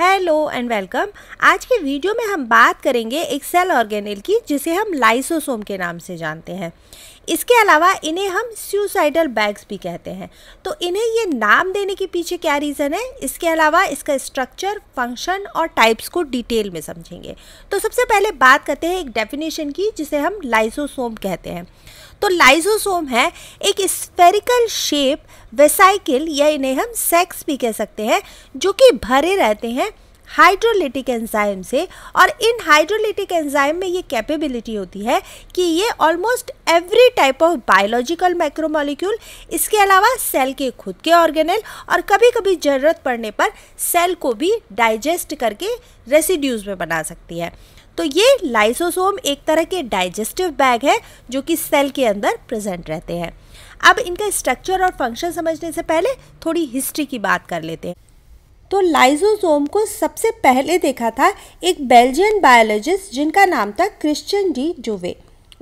hello and welcome आज के video में हम बात करेंगे एक सेल ऑर्गेनेल की जिसे हम लाइसोसोम के नाम से जानते हैं इसके अलावा इन्हें हम सुसाइडल बैग्स भी कहते हैं तो इन्हें ये नाम देने के पीछे क्या रीज़न है इसके अलावा इसका स्ट्रक्चर फंक्शन और टाइप्स को डिटेल में समझेंगे तो सबसे पहले बात करते हैं एक डेफिनेशन की जिसे हम लाइसोसोम कहते हैं तो लाइसोसोम है एक स्फेरिकल शेप वेसाइकिल या इन्हें हम सेक्स भी कह सकते हैं जो कि भरे रहते हैं हाइड्रोलिटिक एंजाइम से और इन हाइड्रोलिटिक एंजाइम में ये कैपेबिलिटी होती है कि ये almost every type of biological micromolecule इसके अलावा सेल के खुद के ऑर्गेनल और कभी कभी ज़रूरत पड़ने पर सेल को भी डाइजेस्ट करके रेसिड्यूज में बना सकती है तो ये लाइसोसोम एक तरह के डाइजेस्टिव बैग है जो कि सेल के अंदर प्रेजेंट रहते हैं अब इनका स्ट्रक्चर और फंक्शन समझने से पहले थोड़ी हिस्ट्री की बात कर लेते हैं तो लाइजोसोम को सबसे पहले देखा था एक बेल्जियन बायोलॉजिस्ट जिनका नाम था क्रिश्चियन डी जुवे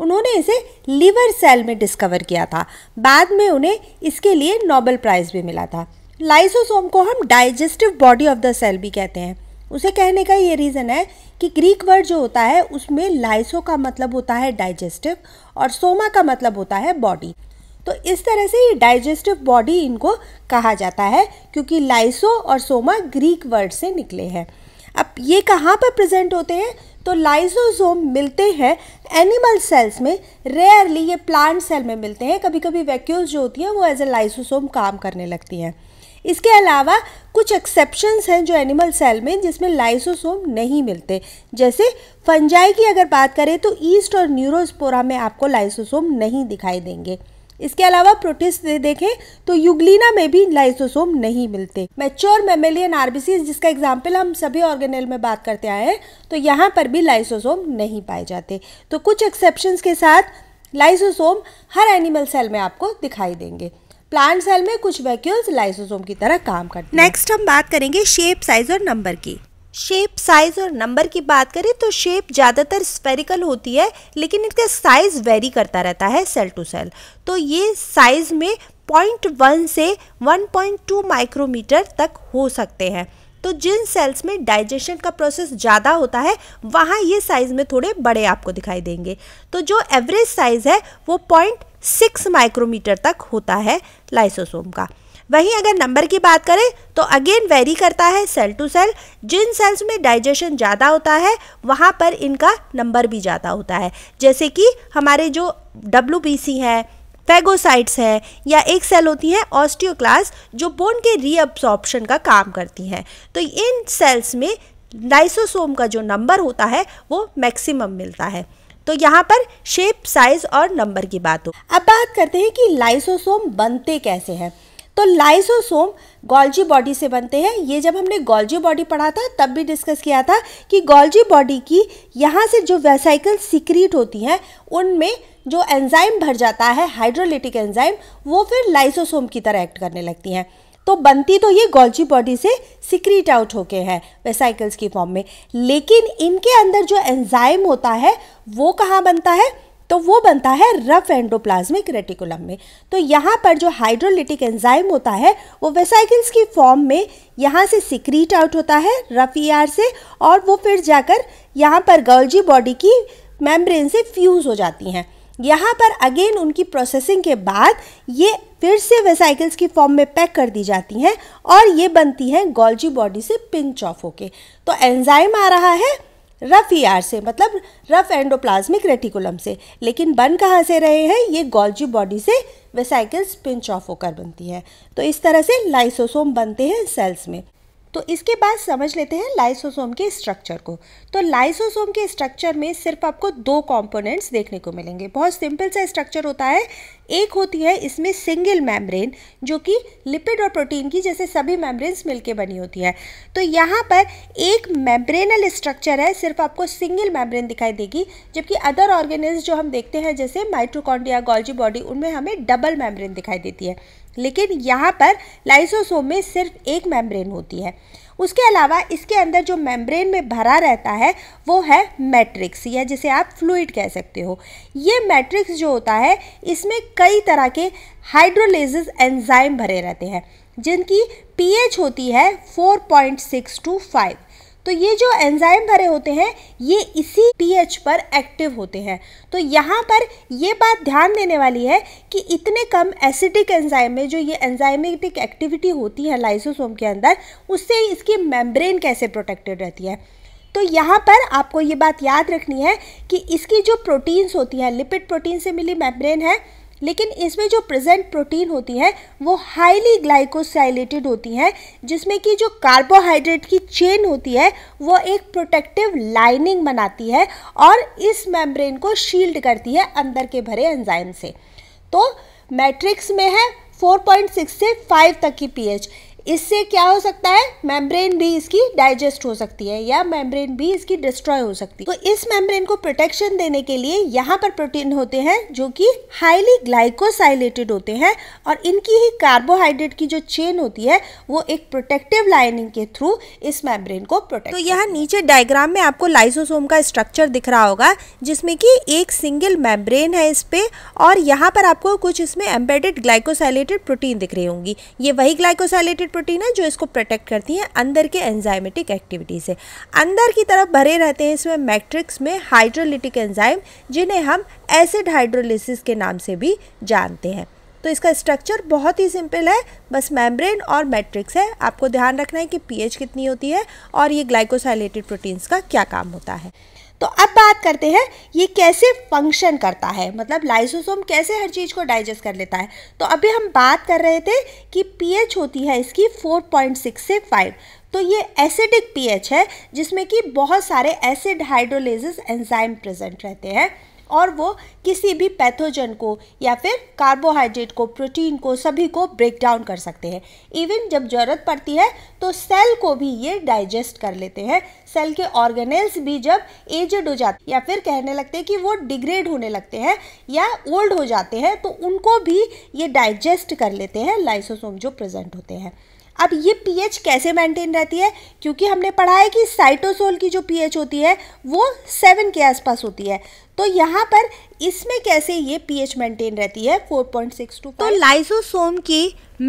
उन्होंने इसे लीवर सेल में डिस्कवर किया था बाद में उन्हें इसके लिए नोबेल प्राइज़ भी मिला था लाइसोसोम को हम digestive body of the cell भी कहते हैं उसे कहने का ये रीज़न है कि ग्रीक वर्ड जो होता है उसमें लाइसो का मतलब होता है डाइजेस्टिव और सोमा का मतलब होता है बॉडी तो इस तरह से ये डाइजेस्टिव बॉडी इनको कहा जाता है क्योंकि लाइसो और सोमा ग्रीक वर्ड से निकले हैं अब ये कहाँ पर प्रेजेंट होते हैं तो लाइसोसोम मिलते हैं एनिमल सेल्स में रेयरली ये प्लांट सेल में मिलते हैं कभी कभी वैक्यूल्स जो होती हैं वो एज ए लाइसोसोम काम करने लगती हैं इसके अलावा कुछ एक्सेप्शंस हैं जो एनिमल सेल में जिसमें लाइसोसोम नहीं मिलते जैसे फंजाई की अगर बात करें तो ईस्ट और न्यूरोस्पोरा में आपको लाइसोसोम नहीं दिखाई देंगे इसके अलावा प्रोटिस्ट देखें तो युगलिना में भी लाइसोसोम नहीं मिलते मैच्योर मेमेलियन आरबीसी जिसका एग्जाम्पल हम सभी ऑर्गेनेल में बात करते आए हैं तो यहाँ पर भी लाइसोसोम नहीं पाए जाते तो कुछ एक्सेप्शन के साथ लाइसोसोम हर एनिमल सेल में आपको दिखाई देंगे प्लांट सेल में कुछ वैक्यूल्स लाइसोसोम की तरह काम करते हैं नेक्स्ट हम बात करेंगे शेप साइज और नंबर की शेप साइज़ और नंबर की बात करें तो शेप ज़्यादातर स्फेरिकल होती है लेकिन इनका साइज़ वेरी करता रहता है सेल टू सेल तो ये साइज़ में पॉइंट वन से 1.2 माइक्रोमीटर तक हो सकते हैं तो जिन सेल्स में डाइजेशन का प्रोसेस ज़्यादा होता है वहाँ ये साइज़ में थोड़े बड़े आपको दिखाई देंगे तो जो एवरेज साइज़ है वो पॉइंट सिक्स माइक्रोमीटर तक होता है लाइसोसोम का वहीं अगर नंबर की बात करें तो अगेन वेरी करता है सेल टू सेल जिन सेल्स में डाइजेशन ज़्यादा होता है वहाँ पर इनका नंबर भी ज़्यादा होता है जैसे कि हमारे जो डब्ल्यू है फेगोसाइट्स हैं या एक सेल होती हैं ऑस्टियोक्लास जो बोन के रीअब्सॉर्प्शन का काम करती हैं तो इन सेल्स में लाइसोसोम का जो नंबर होता है वो मैक्सिमम मिलता है तो यहाँ पर शेप साइज और नंबर की बात हो अब बात करते हैं कि लाइसोसोम बनते कैसे हैं तो लाइसोसोम गोल्जी बॉडी से बनते हैं ये जब हमने गोल्जी बॉडी पढ़ा था तब भी डिस्कस किया था कि गोल्जी बॉडी की यहाँ से जो वेसाइकल सिक्रीट होती हैं उनमें जो एंजाइम भर जाता है हाइड्रोलिटिक एंजाइम वो फिर लाइसोसोम की तरह एक्ट करने लगती हैं तो बनती तो ये गोल्जी बॉडी से सिक्रीट आउट होके हैं वेसाइकल्स की फॉर्म में लेकिन इनके अंदर जो एंजाइम होता है वो कहाँ बनता है तो वो बनता है रफ एंडोप्लाज्मिक रेटिकुलम में तो यहाँ पर जो हाइड्रोलिटिक एंजाइम होता है वो वेसाइकिल्स की फॉर्म में यहाँ से सिक्रीट आउट होता है रफ आर e से और वो फिर जाकर यहाँ पर गौल्जी बॉडी की मेम्ब्रेन से फ्यूज़ हो जाती हैं यहाँ पर अगेन उनकी प्रोसेसिंग के बाद ये फिर से वेसाइकल्स की फॉर्म में पैक कर दी जाती हैं और ये बनती हैं गोल्जी बॉडी से पिंच ऑफ होके तो एंजाइम आ रहा है रफ आर e से मतलब रफ एंडोप्लाज्मिक रेटिकुलम से लेकिन बन कहाँ से रहे हैं ये गोल्जी बॉडी से वेसाइकल्स पिंच ऑफ होकर बनती है तो इस तरह से लाइसोसोम बनते हैं सेल्स में तो इसके बाद समझ लेते हैं लाइसोसोम के स्ट्रक्चर को तो लाइसोसोम के स्ट्रक्चर में सिर्फ आपको दो कॉम्पोनेंट्स देखने को मिलेंगे बहुत सिंपल सा स्ट्रक्चर होता है एक होती है इसमें सिंगल मैम्ब्रेन जो कि लिपिड और प्रोटीन की जैसे सभी मैम्ब्रेन्स मिलकर बनी होती है तो यहाँ पर एक मैम्ब्रेनल स्ट्रक्चर है सिर्फ आपको सिंगल मैम्ब्रेन दिखाई देगी जबकि अदर ऑर्गेनिज जो हम देखते हैं जैसे माइट्रोकॉन्डिया गोल्जी बॉडी उनमें हमें डबल मैम्ब्रेन दिखाई देती है लेकिन यहाँ पर लाइसोसोम में सिर्फ एक मेम्ब्रेन होती है उसके अलावा इसके अंदर जो मेम्ब्रेन में भरा रहता है वो है मैट्रिक्स या जिसे आप फ्लूड कह सकते हो ये मैट्रिक्स जो होता है इसमें कई तरह के हाइड्रोलेजिस एंजाइम भरे रहते हैं जिनकी पीएच होती है 4.625 टू तो ये जो एंजाइम भरे होते हैं ये इसी पीएच पर एक्टिव होते हैं तो यहाँ पर ये बात ध्यान देने वाली है कि इतने कम एसिडिक एंजाइम में जो ये एंजाइमेटिक एक्टिविटी होती है लाइसोसोम के अंदर उससे इसकी मेम्ब्रेन कैसे प्रोटेक्टेड रहती है तो यहाँ पर आपको ये बात याद रखनी है कि इसकी जो प्रोटीन्स होती हैं लिपिड प्रोटीन से मिली मेम्ब्रेन है लेकिन इसमें जो प्रेजेंट प्रोटीन होती है वो हाईली ग्लाइकोसाइलेटेड होती है जिसमें कि जो कार्बोहाइड्रेट की चेन होती है वो एक प्रोटेक्टिव लाइनिंग बनाती है और इस मेम्ब्रेन को शील्ड करती है अंदर के भरे एंजाइम से तो मैट्रिक्स में है 4.6 से 5 तक की पीएच इससे क्या हो सकता है मेम्ब्रेन भी इसकी डाइजेस्ट हो सकती है या मेम्ब्रेन भी इसकी डिस्ट्रॉय हो सकती है तो इस मेम्ब्रेन को प्रोटेक्शन देने के लिए यहाँ पर प्रोटीन होते हैं जो कि हाईली ग्लाइकोसाइलेटेड होते हैं और इनकी ही कार्बोहाइड्रेट की जो चेन होती है वो एक प्रोटेक्टिव लाइनिंग के थ्रू इस मेम्ब्रेन को प्रोटेक्ट तो यहाँ नीचे डायग्राम में आपको लाइसोसोम का स्ट्रक्चर दिख रहा होगा जिसमें कि एक सिंगल मेम्ब्रेन है इस पर और यहाँ पर आपको कुछ इसमें एम्बेडेड ग्लाइकोसाइलेटेड प्रोटीन दिख रही होंगी ये वही ग्लाइकोसाइलेटेड प्रोटीन है जो इसको प्रोटेक्ट करती हैं अंदर के एंजाइमेटिक एक्टिविटी से अंदर की तरफ भरे रहते हैं इसमें मैट्रिक्स में हाइड्रोलिटिक एंजाइम जिन्हें हम एसिड हाइड्रोलिसिस के नाम से भी जानते हैं तो इसका स्ट्रक्चर बहुत ही सिंपल है बस मेम्ब्रेन और मैट्रिक्स है आपको ध्यान रखना है कि पीएच कितनी होती है और ये ग्लाइकोसाइलेटेड प्रोटीन्स का क्या काम होता है तो अब बात करते हैं ये कैसे फंक्शन करता है मतलब लाइसोसोम कैसे हर चीज़ को डाइजेस्ट कर लेता है तो अभी हम बात कर रहे थे कि पीएच होती है इसकी 4.6 से 5 तो ये एसिडिक पीएच है जिसमें कि बहुत सारे एसिड हाइड्रोलेजिस एंजाइम प्रेजेंट रहते हैं और वो किसी भी पैथोजन को या फिर कार्बोहाइड्रेट को प्रोटीन को सभी को ब्रेक डाउन कर सकते हैं इवन जब ज़रूरत पड़ती है तो सेल को भी ये डाइजेस्ट कर लेते हैं सेल के ऑर्गेनल्स भी जब एजड हो जाते या फिर कहने लगते हैं कि वो डिग्रेड होने लगते हैं या ओल्ड हो जाते हैं तो उनको भी ये डाइजेस्ट कर लेते हैं लाइसोसोम जो प्रेजेंट होते हैं अब ये पीएच कैसे मेंटेन रहती है क्योंकि हमने पढ़ा है कि साइटोसोल की जो पीएच होती है वो सेवन के आसपास होती है तो यहाँ पर इसमें कैसे ये पीएच मेंटेन रहती है सिक्स टू तो लाइसोसोम की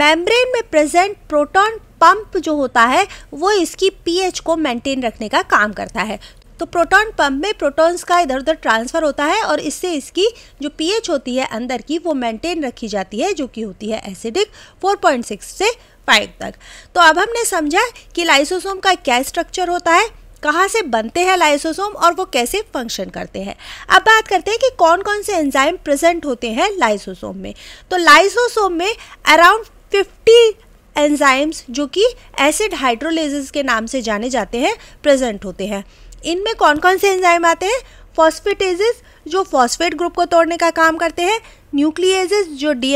मेम्ब्रेन में प्रेजेंट प्रोटॉन पंप जो होता है वो इसकी पीएच को मेंटेन रखने का काम करता है तो प्रोटॉन पंप में प्रोटॉन्स का इधर उधर ट्रांसफ़र होता है और इससे इसकी जो पीएच होती है अंदर की वो मेंटेन रखी जाती है जो कि होती है एसिडिक 4.6 से फाइव तक तो अब हमने समझा कि लाइसोसोम का क्या स्ट्रक्चर होता है कहाँ से बनते हैं लाइसोसोम और वो कैसे फंक्शन करते हैं अब बात करते हैं कि कौन कौन से एंजाइम प्रेजेंट होते हैं लाइसोसोम में तो लाइसोसोम में अराउंड फिफ्टी एंजाइम्स जो कि एसिड हाइड्रोलेजिस के नाम से जाने जाते हैं प्रेजेंट होते हैं इनमें कौन कौन से एंजाइम आते हैं फॉस्फेटेजेस जो फॉस्फेट ग्रुप को तोड़ने का काम करते हैं न्यूक्लियजिस जो डी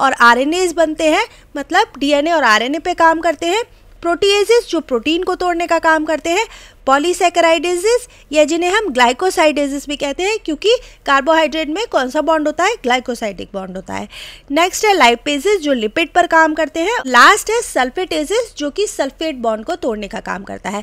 और आर बनते हैं मतलब डीएनए और आर पे काम करते हैं प्रोटीएजिस जो प्रोटीन को तोड़ने का काम करते हैं पॉलीसेकेराइडेजेस या जिन्हें हम ग्लाइकोसाइडेजिस भी कहते हैं क्योंकि कार्बोहाइड्रेट में कौन सा बॉन्ड होता है ग्लाइकोसाइडिक बॉन्ड होता है नेक्स्ट है लाइपेजिस जो लिपिड पर काम करते हैं लास्ट है सल्फेटेजिस जो कि सल्फेट बॉन्ड को तोड़ने का काम करता है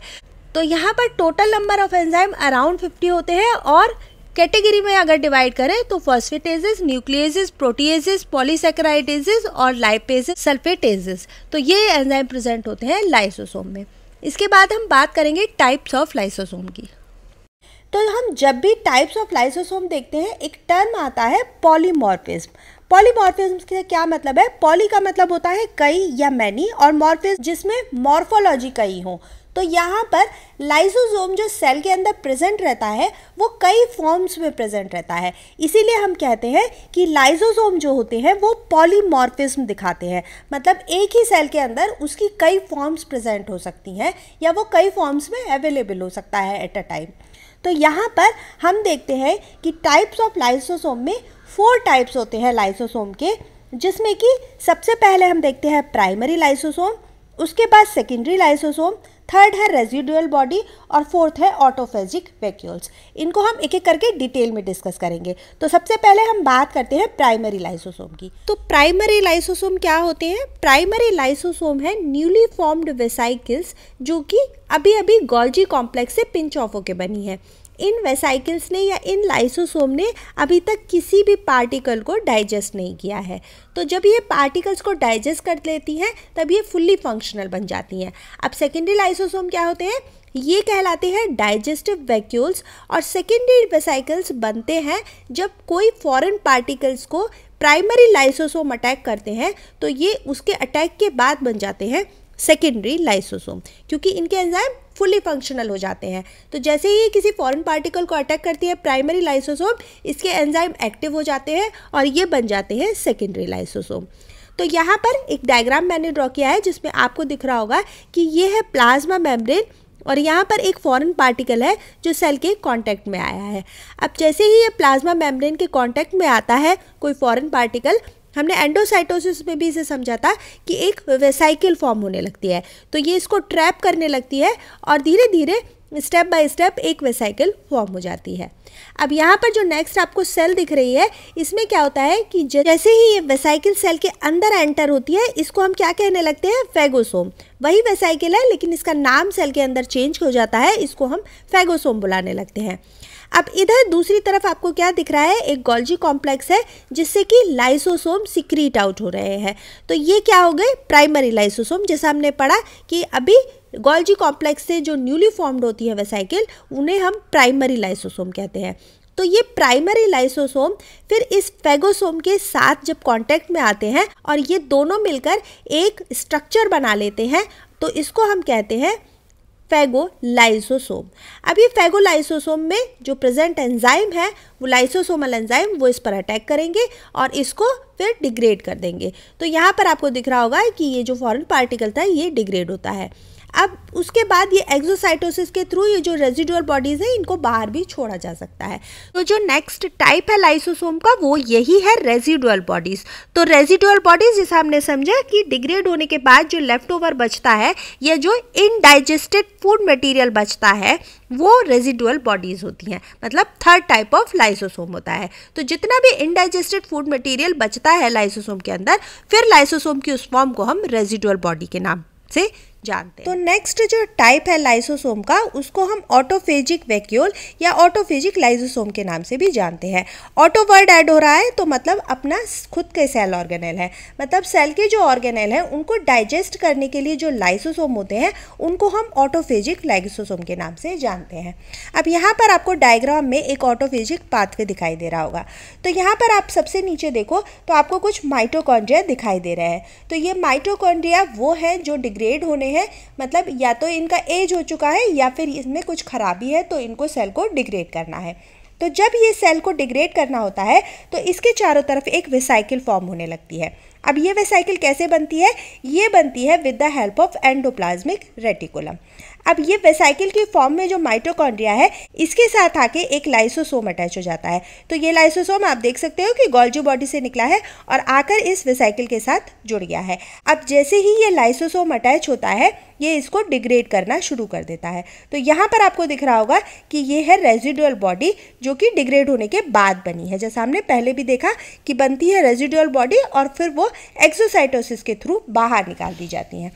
तो यहाँ पर total number of enzyme around 50 होते हैं और कैटेगरी में अगर डिवाइड करें तो फॉस्फेटेजेस न्यूक्लियजेस प्रोटीजेस पॉलीसेक्राइटेजेस और लाइपेज सल्फेटेजेस तो ये एंजाइम प्रेजेंट होते हैं लाइसोसोम में इसके बाद हम बात करेंगे टाइप्स ऑफ लाइसोसोम की तो हम जब भी टाइप्स ऑफ लाइसोसोम देखते हैं एक टर्म आता है पॉलीमॉर्फिज्म पॉलीमॉर्फिज्म के क्या मतलब है पॉली का मतलब होता है कई या मैनी और मॉर्फिज जिसमें मॉर्फोलॉजी कई हो तो यहाँ पर लाइसोसोम जो सेल के अंदर प्रेजेंट रहता है वो कई फॉर्म्स में प्रेजेंट रहता है इसीलिए हम कहते हैं कि लाइसोजोम जो होते हैं वो पॉलीमॉर्फिज्म दिखाते हैं मतलब एक ही सेल के अंदर उसकी कई फॉर्म्स प्रेजेंट हो सकती हैं या वो कई फॉर्म्स में अवेलेबल हो सकता है एट अ टाइम तो यहाँ पर हम देखते हैं कि टाइप्स ऑफ लाइसोसोम में फोर टाइप्स होते हैं लाइसोसोम के जिसमें कि सबसे पहले हम देखते हैं प्राइमरी लाइसोसोम उसके बाद सेकेंडरी लाइसोसोम थर्ड है रेजिडुअल बॉडी और फोर्थ है ऑटोफेजिक वैक्यूल्स इनको हम एक एक करके डिटेल में डिस्कस करेंगे तो सबसे पहले हम बात करते हैं प्राइमरी लाइसोसोम की तो प्राइमरी लाइसोसोम क्या होते हैं प्राइमरी लाइसोसोम है न्यूली फॉर्म्ड वेसाइकिल्स जो कि अभी अभी गोल्जी कॉम्प्लेक्स से पिंच ऑफ होके बनी है इन वेसाइकल्स ने या इन लाइसोसोम ने अभी तक किसी भी पार्टिकल को डाइजेस्ट नहीं किया है तो जब ये पार्टिकल्स को डाइजेस्ट कर लेती हैं तब ये फुल्ली फंक्शनल बन जाती हैं अब सेकेंडरी लाइसोसोम क्या होते हैं ये कहलाते हैं डाइजेस्टिव वैक्यूल्स और सेकेंडरी वेसाइकल्स बनते हैं जब कोई फॉरेन पार्टिकल्स को प्राइमरी लाइसोसोम अटैक करते हैं तो ये उसके अटैक के बाद बन जाते हैं सेकेंडरी लाइसोसोम क्योंकि इनके एंजाइम फुली फंक्शनल हो जाते हैं तो जैसे ही किसी फॉरेन पार्टिकल को अटैक करती है प्राइमरी लाइसोसोम इसके एंजाइम एक्टिव हो जाते हैं और ये बन जाते हैं सेकेंडरी लाइसोसोम तो यहाँ पर एक डायग्राम मैंने ड्रॉ किया है जिसमें आपको दिख रहा होगा कि ये है प्लाज्मा मेम्ब्रेन और यहाँ पर एक फॉरेन पार्टिकल है जो सेल के कांटेक्ट में आया है अब जैसे ही ये प्लाज्मा मेम्ब्रेन के कांटेक्ट में आता है कोई फॉरेन पार्टिकल हमने एंडोसाइटोसिस में भी इसे समझा था कि एक वेसाइकिल फॉर्म होने लगती है तो ये इसको ट्रैप करने लगती है और धीरे धीरे स्टेप बाय स्टेप एक वेसाइकिल फॉर्म हो जाती है अब यहाँ पर जो नेक्स्ट आपको सेल दिख रही है इसमें क्या होता है कि जैसे ही ये वेसाइकिल सेल के अंदर एंटर होती है इसको हम क्या कहने लगते हैं फेगोसोम वही वेसाइकिल है लेकिन इसका नाम सेल के अंदर चेंज हो जाता है इसको हम फेगोसोम बुलाने लगते हैं अब इधर दूसरी तरफ आपको क्या दिख रहा है एक गोल्जी कॉम्प्लेक्स है जिससे कि लाइसोसोम सिक्रीट आउट हो रहे हैं तो ये क्या हो गए प्राइमरी लाइसोसोम जैसा हमने पढ़ा कि अभी गोल्जी कॉम्प्लेक्स से जो न्यूली फॉर्म्ड होती है वेसाइकिल उन्हें हम प्राइमरी लाइसोसोम कहते हैं तो ये प्राइमरी लाइसोसोम फिर इस फेगोसोम के साथ जब कांटेक्ट में आते हैं और ये दोनों मिलकर एक स्ट्रक्चर बना लेते हैं तो इसको हम कहते हैं फैगोलाइसोसोम अब ये फैगोलाइसोसोम में जो प्रेजेंट एंजाइम है वो लाइसोसोमल एंजाइम वो इस पर अटैक करेंगे और इसको फिर डिग्रेड कर देंगे तो यहाँ पर आपको दिख रहा होगा कि ये जो फॉरन पार्टिकल था ये डिग्रेड होता है अब उसके बाद ये एक्जोसाइटोसिस के थ्रू ये जो रेजिडुअल बॉडीज़ हैं इनको बाहर भी छोड़ा जा सकता है तो जो नेक्स्ट टाइप है लाइसोसोम का वो यही है रेजिडुअल बॉडीज़ तो रेजिडुअल बॉडीज़ जैसा हमने समझा कि डिग्रेड होने के बाद जो लेफ्ट ओवर बचता है या जो इनडाइजेस्टेड फूड मटेरियल बचता है वो रेजिडुअल बॉडीज़ होती हैं मतलब थर्ड टाइप ऑफ लाइसोसोम होता है तो जितना भी इनडाइजेस्टेड फूड मटेरियल बचता है लाइसोसोम के अंदर फिर लाइसोसोम की उस फॉर्म को हम रेजिडुअल बॉडी के नाम से जानते तो हैं तो नेक्स्ट जो टाइप है लाइसोसोम का उसको हम ऑटोफेजिक वैक्यूल या ऑटोफेजिक लाइसोसोम के नाम से भी जानते हैं ऑटो वर्ड ऐड हो रहा है तो मतलब अपना खुद के सेल ऑर्गेनेल है मतलब सेल के जो ऑर्गेनेल हैं उनको डाइजेस्ट करने के लिए जो लाइसोसोम होते हैं उनको हम ऑटोफेजिक लाइसोसोम के नाम से जानते हैं अब यहाँ पर आपको डायग्राम में एक ऑटोफेजिक पाथवे दिखाई दे रहा होगा तो यहाँ पर आप सबसे नीचे देखो तो आपको कुछ माइटोकॉन्ड्रिया दिखाई दे रहे हैं तो ये माइटोकॉन्ड्रिया वो है जो डिग्रेड होने हैं मतलब या तो इनका एज हो चुका है या फिर इसमें कुछ खराबी है तो इनको सेल को डिग्रेड करना है तो जब ये सेल को डिग्रेड करना होता है तो इसके चारों तरफ एक वेसाइकिल फॉर्म होने लगती है अब ये वेसाइकिल कैसे बनती है ये बनती है with the help of endoplasmic reticulum अब ये वेसाइकिल की फॉर्म में जो माइटोकॉन्ड्रिया है इसके साथ आके एक लाइसोसोम अटैच हो जाता है तो ये लाइसोसोम आप देख सकते हो कि गोल्जी बॉडी से निकला है और आकर इस वेसाइकिल के साथ जुड़ गया है अब जैसे ही ये लाइसोसोम अटैच होता है ये इसको डिग्रेड करना शुरू कर देता है तो यहाँ पर आपको दिख रहा होगा कि ये है रेजिडुअल बॉडी जो कि डिग्रेड होने के बाद बनी है जैसा हमने पहले भी देखा कि बनती है रेजिडुअल बॉडी और फिर वो एक्सोसाइटोसिस के थ्रू बाहर निकाल दी जाती हैं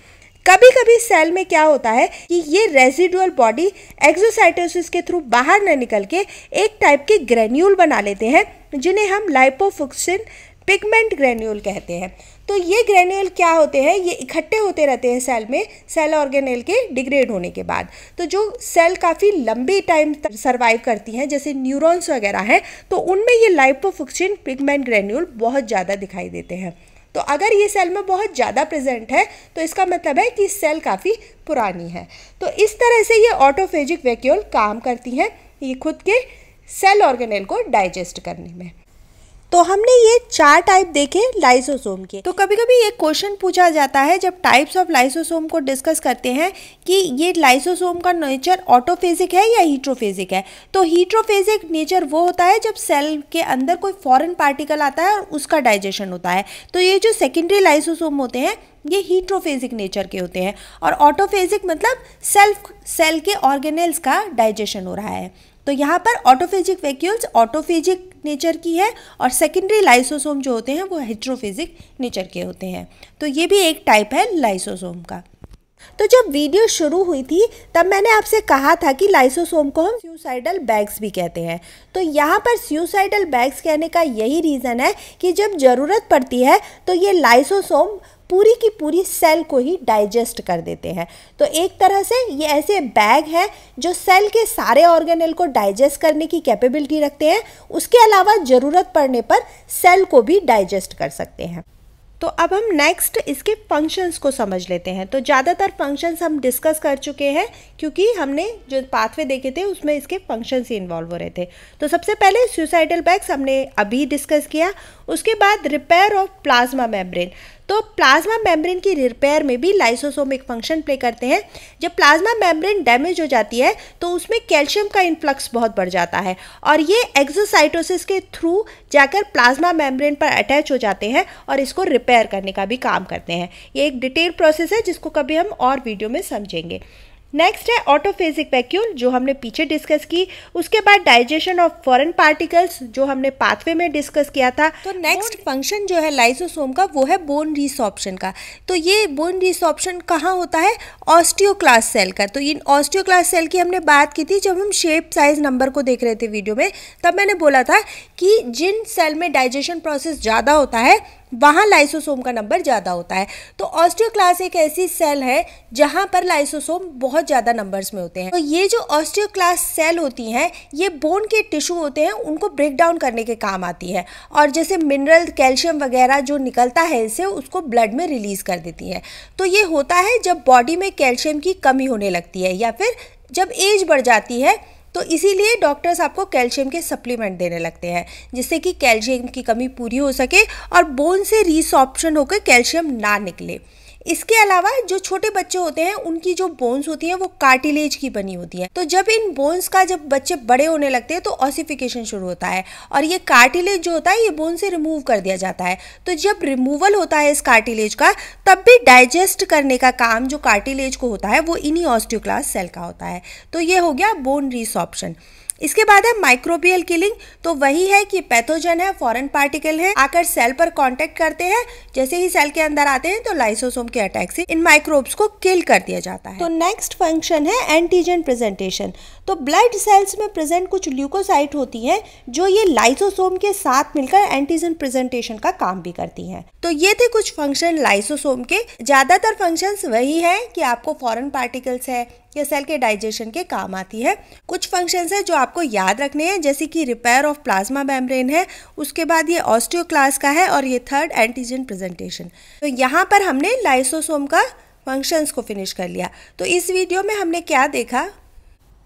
कभी कभी सेल में क्या होता है कि ये रेजिडुअल बॉडी एक्सोसाइटोसिस के थ्रू बाहर न निकल के एक टाइप के ग्रेन्यूल बना लेते हैं जिन्हें हम लाइपोफुक्सिन पिगमेंट ग्रेन्यूल कहते हैं तो ये ग्रेन्यूल क्या होते हैं ये इकट्ठे होते रहते हैं सेल में सेल ऑर्गेनेल के डिग्रेड होने के बाद तो जो सेल काफ़ी लंबे टाइम तक सर्वाइव करती हैं जैसे न्यूरॉन्स वगैरह हैं तो उनमें ये लाइपोफुक्सिन पिगमेंट ग्रेन्यूल बहुत ज़्यादा दिखाई देते हैं तो अगर ये सेल में बहुत ज़्यादा प्रेजेंट है तो इसका मतलब है कि सेल काफ़ी पुरानी है तो इस तरह से ये ऑटोफेजिक वैक्यूल काम करती हैं ये खुद के सेल ऑर्गेनेल को डाइजेस्ट करने में तो हमने ये चार टाइप देखे लाइसोसोम के तो कभी कभी एक क्वेश्चन पूछा जाता है जब टाइप्स ऑफ लाइसोसोम को डिस्कस करते हैं कि ये लाइसोसोम का नेचर ऑटोफेजिक है या हीट्रोफेजिक है तो हीट्रोफेजिक नेचर वो होता है जब सेल के अंदर कोई फॉरेन पार्टिकल आता है और उसका डाइजेशन होता है तो ये जो सेकेंडरी लाइसोसोम होते हैं ये हीट्रोफेजिक नेचर के होते हैं और ऑटोफेजिक मतलब सेल्फ सेल के ऑर्गेनल्स का डाइजेशन हो रहा है तो यहाँ पर ऑटोफेजिक वैक्यूल्स ऑटोफेजिक नेचर की है और सेकेंडरी लाइसोसोम जो होते हैं वो हेट्रोफेजिक नेचर के होते हैं तो ये भी एक टाइप है लाइसोसोम का तो जब वीडियो शुरू हुई थी तब मैंने आपसे कहा था कि लाइसोसोम को हम स्यूसाइडल बैग्स भी कहते हैं तो यहाँ पर स्यूसाइडल बैग्स कहने का यही रीज़न है कि जब ज़रूरत पड़ती है तो ये लाइसोसोम पूरी की पूरी सेल को ही डाइजेस्ट कर देते हैं तो एक तरह से ये ऐसे बैग हैं जो सेल के सारे ऑर्गेनल को डाइजेस्ट करने की कैपेबिलिटी रखते हैं उसके अलावा ज़रूरत पड़ने पर सेल को भी डाइजेस्ट कर सकते हैं तो अब हम नेक्स्ट इसके फंक्शंस को समझ लेते हैं तो ज़्यादातर फंक्शंस हम डिस्कस कर चुके हैं क्योंकि हमने जो पाथवे देखे थे उसमें इसके फंक्शंस ही इन्वॉल्व हो रहे थे तो सबसे पहले सुसाइडल बैग्स हमने अभी डिस्कस किया उसके बाद रिपेयर ऑफ प्लाज्मा मेम्ब्रेन तो प्लाज्मा मेम्ब्रेन की रिपेयर में भी लाइसोसोमिक एक फंक्शन प्ले करते हैं जब प्लाज्मा मेम्ब्रेन डैमेज हो जाती है तो उसमें कैल्शियम का इन्फ्लक्स बहुत बढ़ जाता है और ये एक्सोसाइटोसिस के थ्रू जाकर प्लाज्मा मेम्ब्रेन पर अटैच हो जाते हैं और इसको रिपेयर करने का भी काम करते हैं ये एक डिटेल प्रोसेस है जिसको कभी हम और वीडियो में समझेंगे नेक्स्ट है ऑटोफेजिक वैक्यूल जो हमने पीछे डिस्कस की उसके बाद डाइजेशन ऑफ फॉरेन पार्टिकल्स जो हमने पाथवे में डिस्कस किया था तो नेक्स्ट फंक्शन जो है लाइसोसोम का वो है बोन रिसॉप्शन का तो ये बोन रिसॉप्शन कहाँ होता है ऑस्टियोक्लास सेल का तो इन ऑस्टियोक्लास सेल की हमने बात की थी जब हम शेप साइज नंबर को देख रहे थे वीडियो में तब मैंने बोला था कि जिन सेल में डाइजेशन प्रोसेस ज़्यादा होता है वहाँ लाइसोसोम का नंबर ज़्यादा होता है तो ऑस्टियोक्लास एक ऐसी सेल है जहाँ पर लाइसोसोम बहुत ज़्यादा नंबर्स में होते हैं तो ये जो ऑस्टियोक्लास सेल होती हैं ये बोन के टिश्यू होते हैं उनको ब्रेक डाउन करने के काम आती है और जैसे मिनरल कैल्शियम वगैरह जो निकलता है इससे उसको ब्लड में रिलीज़ कर देती है तो ये होता है जब बॉडी में कैल्शियम की कमी होने लगती है या फिर जब एज बढ़ जाती है तो इसीलिए डॉक्टर्स आपको कैल्शियम के सप्लीमेंट देने लगते हैं जिससे कि कैल्शियम की कमी पूरी हो सके और बोन से रिसॉप्शन होकर कैल्शियम ना निकले इसके अलावा जो छोटे बच्चे होते हैं उनकी जो बोन्स होती हैं वो कार्टिलेज की बनी होती है तो जब इन बोन्स का जब बच्चे बड़े होने लगते हैं तो ऑसिफिकेशन शुरू होता है और ये कार्टिलेज जो होता है ये बोन से रिमूव कर दिया जाता है तो जब रिमूवल होता है इस कार्टिलेज का तब भी डाइजेस्ट करने का काम जो कार्टिलेज को होता है वो इन्हीं ऑस्टियोक्लास सेल का होता है तो ये हो गया बोन रिसॉप्शन इसके बाद है माइक्रोबियल किलिंग तो वही है कि पैथोजन है फॉरेन पार्टिकल है आकर सेल पर कांटेक्ट करते हैं जैसे ही सेल के अंदर आते हैं तो लाइसोसोम के अटैक से इन माइक्रोब्स को किल कर दिया जाता है तो नेक्स्ट फंक्शन है एंटीजन प्रेजेंटेशन तो ब्लड सेल्स में प्रेजेंट कुछ ल्यूकोसाइट होती है जो ये लाइसोसोम के साथ मिलकर एंटीजन प्रेजेंटेशन का काम भी करती है तो ये थे कुछ फंक्शन लाइसोसोम के ज्यादातर फंक्शन वही है कि आपको फॉरन पार्टिकल्स है यह सेल के डाइजेशन के काम आती है कुछ फंक्शंस है जो आपको याद रखने हैं जैसे कि रिपेयर ऑफ प्लाज्मा मेम्ब्रेन है उसके बाद ये ऑस्टियोक्लास का है और ये थर्ड एंटीजन प्रेजेंटेशन तो यहाँ पर हमने लाइसोसोम का फंक्शंस को फिनिश कर लिया तो इस वीडियो में हमने क्या देखा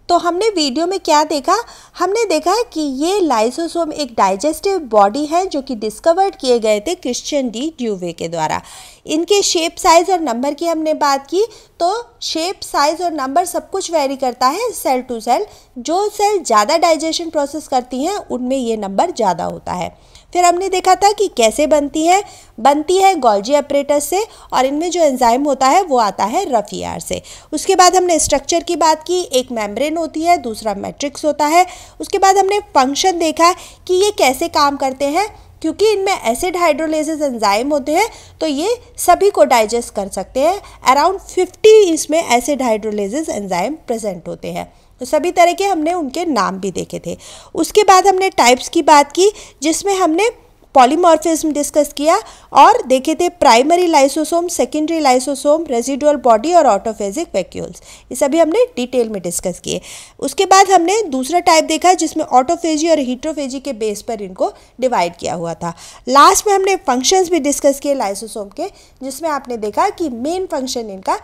तो हमने वीडियो में क्या देखा हमने देखा कि ये लाइसोसोम एक डाइजेस्टिव बॉडी है जो कि डिस्कवर्ड किए गए थे क्रिश्चियन डी ड्यूवे के द्वारा इनके शेप साइज़ और नंबर की हमने बात की तो शेप साइज़ और नंबर सब कुछ वेरी करता है सेल टू सेल जो सेल ज़्यादा डाइजेशन प्रोसेस करती हैं उनमें ये नंबर ज़्यादा होता है फिर हमने देखा था कि कैसे बनती है बनती है गोल्जी ऑपरेटर से और इनमें जो एंजाइम होता है वो आता है रफियार से उसके बाद हमने स्ट्रक्चर की बात की एक मेम्ब्रेन होती है दूसरा मैट्रिक्स होता है उसके बाद हमने फंक्शन देखा कि ये कैसे काम करते हैं क्योंकि इनमें एसिड हाइड्रोलेसिस एंजाइम होते हैं तो ये सभी को डाइजेस्ट कर सकते हैं अराउंड फिफ्टी इसमें एसिड हाइड्रोलेसिस एंजाइम प्रेजेंट होते हैं तो सभी तरह के हमने उनके नाम भी देखे थे उसके बाद हमने टाइप्स की बात की जिसमें हमने पॉलीमॉर्फिज्म डिस्कस किया और देखे थे primary lysosome secondary lysosome residual body और ऑटोफेजिक वैक्यूल्स ये सभी हमने डिटेल में डिस्कस किए उसके बाद हमने दूसरा टाइप देखा जिसमें ऑटोफेजी और हीट्रोफेजी के बेस पर इनको डिवाइड किया हुआ था लास्ट में हमने फंक्शंस भी डिस्कस किए लाइसोसोम के जिसमें आपने देखा कि मेन फंक्शन इनका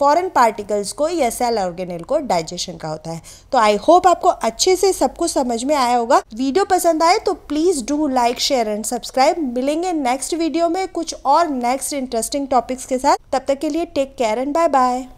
फॉरेन पार्टिकल्स को या सेल ऑर्गेनल को डाइजेशन का होता है तो आई होप आपको अच्छे से सब कुछ समझ में आया होगा वीडियो पसंद आए तो please do like share and subscribe मिलेंगे नेक्स्ट वीडियो में कुछ और नेक्स्ट इंटरेस्टिंग टॉपिक्स के साथ तब तक के लिए take care and bye bye